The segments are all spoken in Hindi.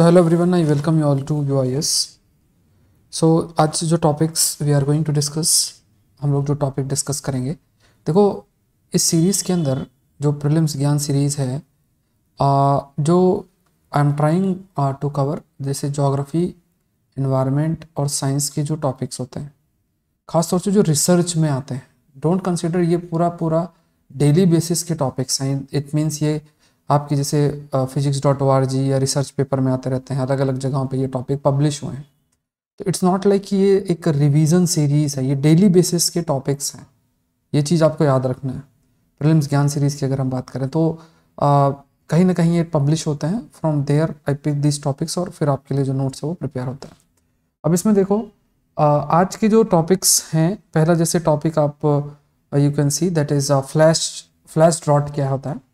तो So I welcome you all to U I UIS. So आज जो topics we are going to discuss हम लोग जो टॉपिक डिस्कस करेंगे देखो इस सीरीज़ के अंदर जो प्रिलिम्स ज्ञान सीरीज़ है आ, जो I am trying to cover जैसे जोग्राफी इन्वायरमेंट और साइंस के जो टॉपिक्स होते हैं खासतौर से जो रिसर्च में आते हैं डोंट कंसिडर ये पूरा पूरा डेली बेसिस के टॉपिक्स हैं इट मीन्स ये आपकी जैसे physics dot O R G या रिसर्च पेपर में आते रहते हैं अलग अलग जगहों पे ये टॉपिक पब्लिश हुए हैं तो इट्स नॉट लाइक कि ये एक रिवीजन सीरीज़ है ये डेली बेसिस के टॉपिक्स हैं ये चीज़ आपको याद रखना है प्रिलिम्स ज्ञान सीरीज़ की अगर हम बात करें तो आ, कहीं ना कहीं ये पब्लिश होते हैं from there I pick this topics और फिर आपके लिए जो नोट्स है वो प्रिपेयर होता है अब इसमें देखो आ, आज के जो टॉपिक्स हैं पहला जैसे टॉपिक आप you can see that is flash flash drought क्या होता है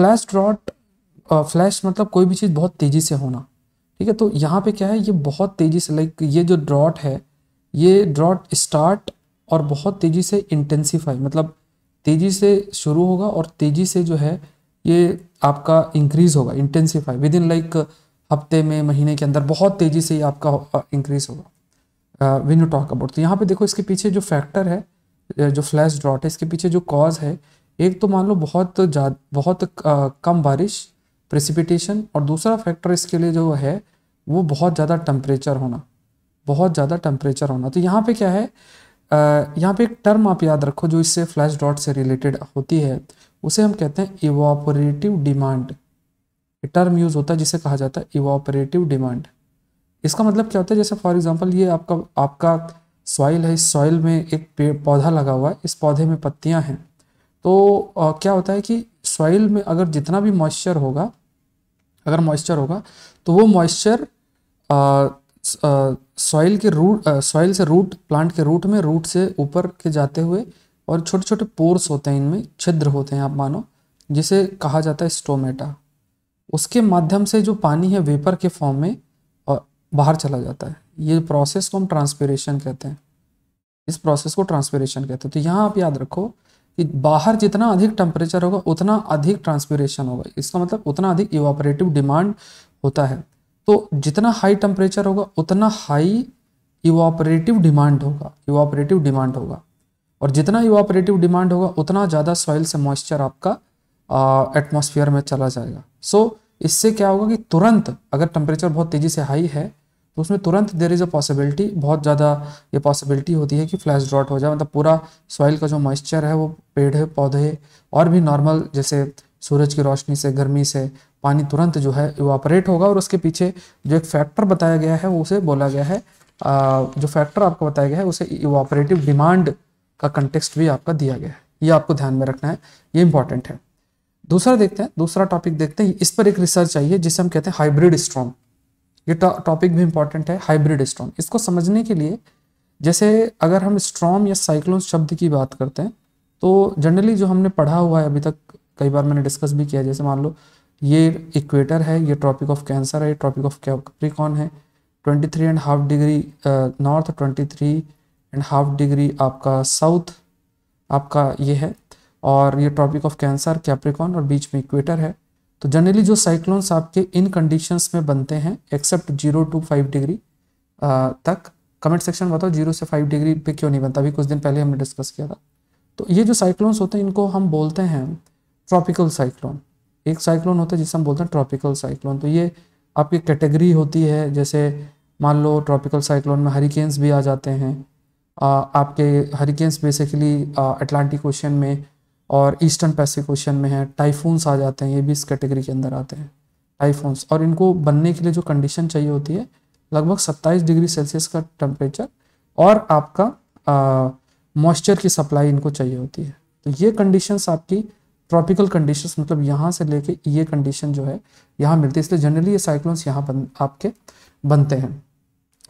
फ्लैश ड्रॉट फ्लैश मतलब कोई भी चीज़ बहुत तेज़ी से होना ठीक है तो यहाँ पे क्या है ये बहुत तेज़ी से लाइक ये जो ड्रॉट है ये ड्रॉट स्टार्ट और बहुत तेज़ी से इंटेंसीफाई मतलब तेज़ी से शुरू होगा और तेज़ी से जो है ये आपका इंक्रीज़ होगा इंटेंसीफाई विद इन लाइक हफ्ते में महीने के अंदर बहुत तेज़ी से आपका इंक्रीज़ होगा विन यू टॉक अबाउट तो यहाँ पे देखो इसके पीछे जो फैक्टर है जो फ्लैश ड्रॉट है इसके पीछे जो कॉज है एक तो मान लो बहुत ज्यादा बहुत कम बारिश प्रेसिपिटेशन और दूसरा फैक्टर इसके लिए जो है वो बहुत ज़्यादा टम्परेचर होना बहुत ज़्यादा टम्परेचर होना तो यहाँ पे क्या है यहाँ पे एक टर्म आप याद रखो जो इससे फ्लैश डॉट से रिलेटेड होती है उसे हम कहते हैं इवापोरेटिव डिमांड टर्म यूज़ होता है जिसे कहा जाता है इवापोरेटिव डिमांड इसका मतलब क्या होता है जैसे फॉर एग्जाम्पल ये आपका आपका सॉइल है इस सॉइल में एक पेड़ पौधा लगा हुआ है इस पौधे में पत्तियाँ हैं तो आ, क्या होता है कि सॉइल में अगर जितना भी मॉइस्चर होगा अगर मॉइस्चर होगा तो वो मॉइस्चर सॉइल के रूट सॉइल से रूट प्लांट के रूट में रूट से ऊपर के जाते हुए और छोटे छोटे पोर्स होते हैं इनमें छिद्र होते हैं आप मानो जिसे कहा जाता है स्टोमेटा उसके माध्यम से जो पानी है वेपर के फॉर्म में और बाहर चला जाता है ये प्रोसेस को हम ट्रांसपेरेशन कहते हैं इस प्रोसेस को ट्रांसपेरेशन कहते हैं तो यहाँ आप याद रखो कि बाहर जितना अधिक टेम्परेचर होगा उतना अधिक ट्रांसपीरेशन होगा इसका मतलब उतना अधिक इवापरेटिव डिमांड होता है तो जितना हाई टेम्परेचर होगा उतना हाई इवापरेटिव डिमांड होगा इवापरेटिव डिमांड होगा और जितना इवापरेटिव डिमांड होगा उतना ज़्यादा सॉइल से मॉइस्चर आपका एटमोसफियर में चला जाएगा सो so, इससे क्या होगा कि तुरंत अगर टेम्परेचर बहुत तेज़ी से हाई है उसमें तुरंत देर इज़ अ पॉसिबिलिटी बहुत ज़्यादा ये पॉसिबिलिटी होती है कि फ्लैश ड्रॉट हो जाए मतलब पूरा सॉइल का जो मॉइस्चर है वो पेड़ पौधे और भी नॉर्मल जैसे सूरज की रोशनी से गर्मी से पानी तुरंत जो है इवापरेट होगा और उसके पीछे जो एक फैक्टर बताया गया है वो उसे बोला गया है जो फैक्टर आपको बताया गया है उसे इवापरेटिव डिमांड का कंटेक्सट भी आपका दिया गया है ये आपको ध्यान में रखना है ये इंपॉर्टेंट है दूसरा देखते हैं दूसरा टॉपिक देखते हैं इस पर एक रिसर्च आई है जिसे हम कहते हैं हाइब्रिड स्ट्रॉम ये टॉपिक भी इंपॉर्टेंट है हाइब्रिड स्टॉम इसको समझने के लिए जैसे अगर हम स्ट्रॉम या साइक्लोन शब्द की बात करते हैं तो जनरली जो हमने पढ़ा हुआ है अभी तक कई बार मैंने डिस्कस भी किया जैसे मान लो ये इक्वेटर है ये ट्रॉपिक ऑफ कैंसर है ये ट्रॉपिक ऑफ कैप्रिकॉन है twenty three and half degree north twenty three and half degree आपका साउथ आपका ये है और ये ट्रॉपिक ऑफ कैंसर कैप्रिकॉन और बीच में इक्वेटर है तो जनरली जो साइक्लोन्स आपके इन कंडीशंस में बनते हैं except zero to five degree तक कमेंट सेक्शन में बताओ जीरो से फाइव डिग्री पे क्यों नहीं बनता अभी कुछ दिन पहले हमने डिस्कस किया था तो ये जो साइक्लोन्स होते हैं इनको हम बोलते हैं ट्रॉपिकल साइक्लोन एक साइक्लोन होता है जिसे हम बोलते हैं ट्रॉपिकल साइक्लोन तो ये आपकी कैटेगरी होती है जैसे मान लो ट्रॉपिकल साइक्लोन में हरिकेन्स भी आ जाते हैं आपके हरिकेन्स बेसिकली अटलांटिक ओशन में और ईस्टर्न पैसिफिक ओशन में है टाइफून्स आ जाते हैं ये भी इस कैटेगरी के अंदर आते हैं टाइफून्स और इनको बनने के लिए जो कंडीशन चाहिए होती है लगभग 27 डिग्री सेल्सियस का टेम्परेचर और आपका मॉइस्चर की सप्लाई इनको चाहिए होती है तो ये कंडीशंस आपकी ट्रॉपिकल कंडीशंस मतलब यहाँ से लेके ये कंडीशन जो है यहाँ मिलती है इसलिए जनरली ये साइक्लोन्स यहाँ बन, आपके बनते हैं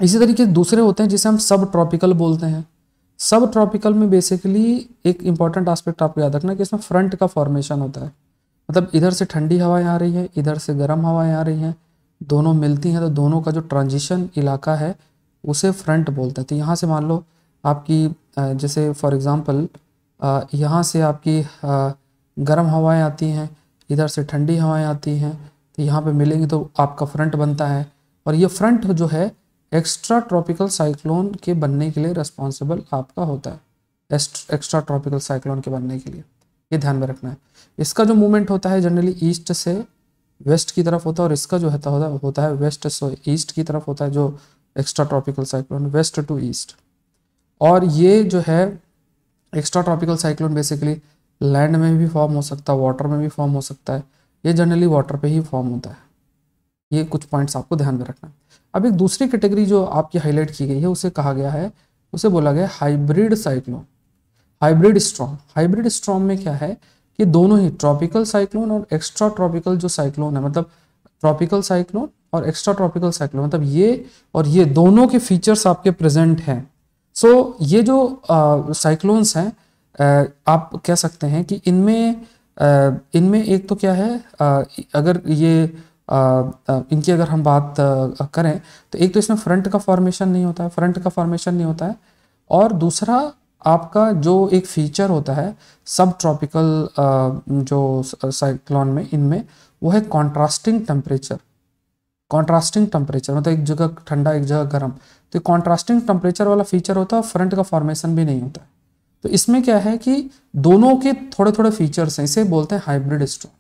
इसी तरीके दूसरे होते हैं जिसे हम सब ट्रॉपिकल बोलते हैं सब ट्रॉपिकल में बेसिकली एक इंपॉर्टेंट एस्पेक्ट आपको याद रखना कि इसमें फ्रंट का फॉर्मेशन होता है मतलब इधर से ठंडी हवाएं आ रही है इधर से गर्म हवाएं आ रही हैं दोनों मिलती हैं तो दोनों का जो ट्रांजिशन इलाका है उसे फ्रंट बोलते हैं तो यहाँ से मान लो आपकी जैसे फॉर एग्ज़ाम्पल यहाँ से आपकी गर्म हवाएं आती हैं इधर से ठंडी हवाएं आती हैं तो यहाँ पे मिलेंगी तो आपका फ्रंट बनता है और ये फ्रंट जो है एक्स्ट्रा ट्रॉपिकल साइक्लोन के बनने के लिए रिस्पॉन्सिबल आपका होता है एक्स्ट्रा ट्रॉपिकल साइक्लोन के बनने के लिए ये ध्यान में रखना है इसका जो मूवमेंट होता है जनरली ईस्ट से वेस्ट की तरफ होता है और इसका जो होता है होता है वेस्ट से ईस्ट की तरफ होता है जो extra tropical cyclone west to east और ये जो है extra tropical cyclone basically land में भी फॉर्म हो सकता है वाटर में भी फॉर्म हो सकता है ये जनरली वाटर पे ही फॉर्म होता है ये कुछ पॉइंट्स आपको ध्यान में रखना अब एक दूसरी कैटेगरी जो आपकी हाईलाइट की गई है उसे कहा गया है उसे बोला गया hybrid cyclone hybrid strong hybrid strong में क्या है कि दोनों ही ट्रॉपिकल साइक्लोन और एक्स्ट्रा ट्रॉपिकल जो साइक्लोन है मतलब ट्रॉपिकल साइक्लोन और एक्स्ट्रा ट्रॉपिकल साइक्लोन मतलब ये और ये दोनों के फीचर्स आपके प्रेजेंट हैं सो so, ये जो साइक्लोन्स हैं आप कह सकते हैं कि इनमें इनमें एक तो क्या है आ, अगर ये इनकी अगर हम बात करें तो एक तो इसमें फ्रंट का फॉर्मेशन नहीं होता है फ्रंट का फॉर्मेशन नहीं होता है और दूसरा आपका जो एक फीचर होता है सब ट्रॉपिकल जो साइक्लॉन में इनमें वो है कॉन्ट्रास्टिंग टेम्परेचर कॉन्ट्रास्टिंग टेम्परेचर मतलब एक जगह ठंडा एक जगह गर्म तो कॉन्ट्रास्टिंग टेम्परेचर वाला फीचर होता है फ्रंट का फॉर्मेशन भी नहीं होता है तो इसमें क्या है कि दोनों के थोड़े थोड़े फीचर्स हैं इसे बोलते हैं हाइब्रिड स्टोन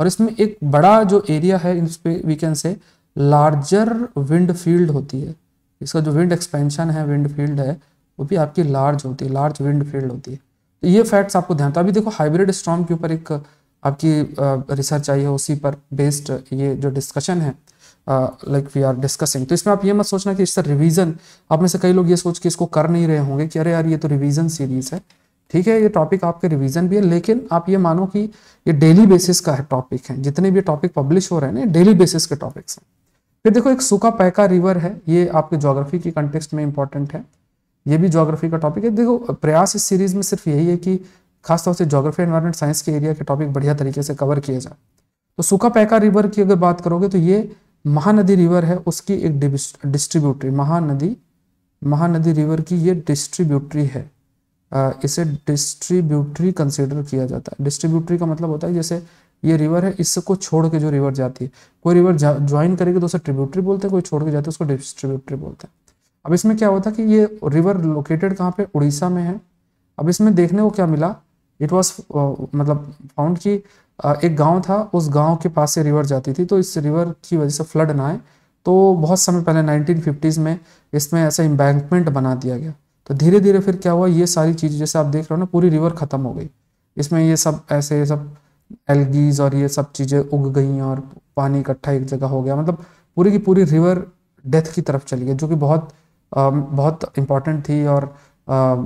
और इसमें एक बड़ा जो एरिया है इस पर we can say larger wind field होती है इसका जो विंड एक्सपेंशन है विंड फील्ड है वो भी आपकी लार्ज होती है लार्ज विंड फील्ड होती है तो ये फैक्ट्स आपको ध्यान तो अभी देखो हाइब्रिड स्ट्रॉम के ऊपर एक आपकी रिसर्च आई है उसी पर बेस्ड ये जो डिस्कशन है लाइक वी आर डिस्कसिंग तो इसमें आप ये मत सोचना कि इसका रिवीजन आप में से कई लोग ये सोच के इसको कर नहीं रहे होंगे कि अरे यार ये तो रिवीजन सीरीज है ठीक है ये टॉपिक आपके रिवीजन भी है लेकिन आप ये मानो कि ये डेली बेसिस का है टॉपिक है जितने भी टॉपिक पब्लिश हो रहे हैं ना डेली बेसिस के टॉपिक्स हैं फिर देखो एक सूखा पैका रिवर है ये आपके ज्योग्राफी की कंटेक्सट में इंपॉर्टेंट है ये भी ज्योग्राफी का टॉपिक है देखो प्रयास इस सीरीज में सिर्फ यही है कि खासतौर से ज्योग्राफी एनवायरमेंट साइंस के एरिया के टॉपिक बढ़िया तरीके से कवर किए जाए तो सूखा पैका रिवर की अगर बात करोगे तो ये महानदी रिवर है उसकी एक डिस्ट्रीब्यूटरी महानदी महानदी रिवर की ये डिस्ट्रीब्यूटरी है इसे डिस्ट्रीब्यूटरी कंसिडर किया जाता है डिस्ट्रीब्यूटरी का मतलब होता है जैसे ये रिवर है इसको छोड़ के जो रिवर जाती है कोई रिवर ज्वाइन करेगी तो उसे ट्रिब्यूटरी बोलते हैं कोई छोड़ के जाते हैं उसको डिस्ट्रीब्यूटरी बोलते हैं अब इसमें क्या होता है कि ये रिवर लोकेटेड कहाँ पे उड़ीसा में है अब इसमें देखने को क्या मिला इट वॉज मतलब फाउंड की एक गांव था उस गांव के पास से रिवर जाती थी तो इस रिवर की वजह से फ्लड ना आए तो बहुत समय पहले 1950s में इसमें ऐसा एम्बैंकमेंट बना दिया गया तो धीरे धीरे फिर क्या हुआ ये सारी चीज़ जैसे आप देख रहे हो ना पूरी रिवर ख़त्म हो गई इसमें ये सब ऐसे ये सब एलगीज और ये सब चीज़ें उग गई और पानी इकट्ठा एक जगह हो गया मतलब पूरी की पूरी रिवर डेथ की तरफ चली गई जो कि बहुत आ, बहुत इंपॉर्टेंट थी और आ, आ,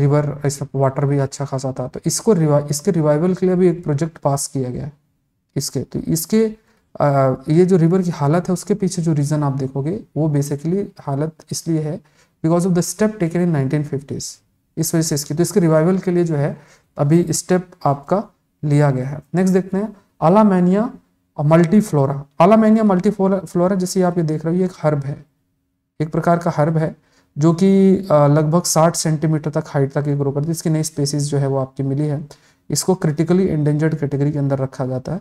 रिवर इस वाटर भी अच्छा खासा था तो इसको रिवा इसके रिवाइवल के लिए भी एक प्रोजेक्ट पास किया गया है इसके तो इसके आ, ये जो रिवर की हालत है उसके पीछे जो रीज़न आप देखोगे वो बेसिकली हालत इसलिए है because of the step taken in nineteen fifties इस वजह से इसकी तो इसके रिवाइवल के लिए जो है अभी स्टेप आपका लिया गया है नेक्स्ट देखते हैं अलामैनिया और मल्टीफ्लोरा अलामैनिया मल्टी फ्लोरा जैसे आप ये देख रहे हो ये एक हर्ब है एक प्रकार का हर्ब है जो कि लगभग 60 सेंटीमीटर तक हाइट तक ये ग्रो करती है इसकी नई स्पेसीज जो है वो आपकी मिली है इसको क्रिटिकली एंडेंजर्ड कैटेगरी के अंदर रखा जाता है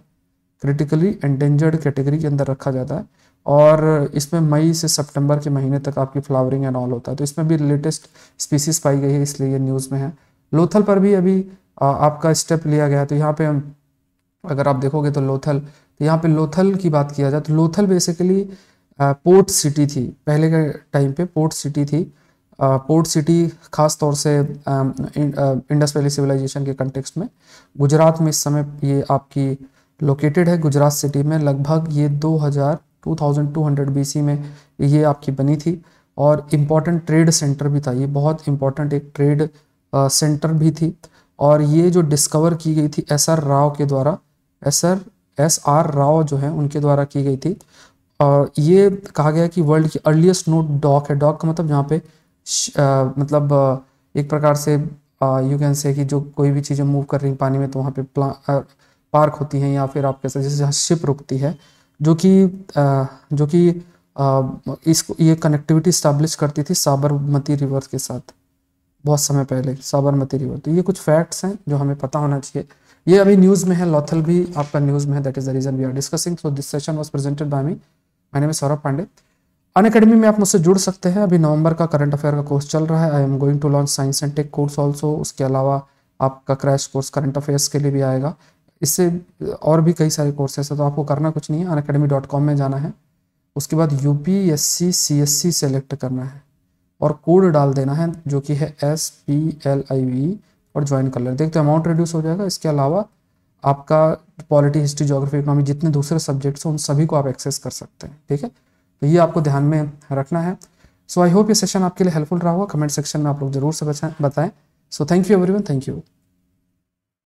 क्रिटिकली एंडेंजर्ड कैटेगरी के अंदर रखा जाता है और इसमें मई से सितंबर के महीने तक आपकी फ्लावरिंग एंड ऑल होता है तो इसमें भी लेटेस्ट स्पीसीज पाई गई है इसलिए ये न्यूज़ में है लोथल पर भी अभी आपका स्टेप लिया गया तो यहाँ पे अगर आप देखोगे तो लोथल तो यहाँ पे लोथल की बात किया जाए तो लोथल बेसिकली पोर्ट सिटी थी पहले के टाइम पे पोर्ट सिटी थी पोर्ट सिटी खास तौर से इंडस वैली सिविलाइजेशन के कंटेक्स में गुजरात में इस समय ये आपकी लोकेटेड है गुजरात सिटी में लगभग ये 2200 सी में ये आपकी बनी थी और इम्पॉर्टेंट ट्रेड सेंटर भी था ये बहुत इम्पॉर्टेंट एक ट्रेड सेंटर भी थी और ये जो डिस्कवर की गई थी एस आर राव के द्वारा S R S R Rao जो है उनके द्वारा की गई थी और ये कहा गया कि वर्ल्ड की अर्लीस्ट नोट डॉक है डॉक का मतलब जहाँ पे आ, मतलब एक प्रकार से यू कैन से कि जो कोई भी चीज़ें मूव कर रही पानी में तो वहाँ पे प्ला पार्क होती हैं या फिर आप कह सकते जैसे जहाँ शिप रुकती है जो कि जो कि इसको ये कनेक्टिविटी इस्टेब्लिश करती थी साबरमती रिवर के साथ बहुत समय पहले साबरमती रिवर तो ये कुछ फैक्ट्स हैं जो हमें पता होना चाहिए ये अभी न्यूज़ में है लॉथल भी आपका न्यूज़ में है that is the reason we are discussing so this session was presented by me मैंने में सौरभ पांडे अन अकेडमी में आप मुझसे जुड़ सकते हैं अभी नवंबर का करंट अफेयर का कोर्स चल रहा है I am going to launch science and tech course also उसके अलावा आपका क्रैश कोर्स करंट अफेयर्स के लिए भी आएगा इससे और भी कई सारे कोर्सेस है तो आपको करना कुछ नहीं है अन में जाना है उसके बाद U P S C C S C select करना है और कोड डाल देना है जो कि है S P L I V और ज्वाइन कर लेना देखते तो अमाउंट रिड्यूस हो जाएगा इसके अलावा आपका पॉलिटी हिस्ट्री जोग्राफी इकोनॉमी जितने दूसरे सब्जेक्ट्स हैं उन सभी को आप एक्सेस कर सकते हैं ठीक है तो ये आपको ध्यान में रखना है सो आई होप ये सेशन आपके लिए हेल्पफुल रहा होगा कमेंट सेक्शन में आप लोग जरूर से बताएं so thank you every thank you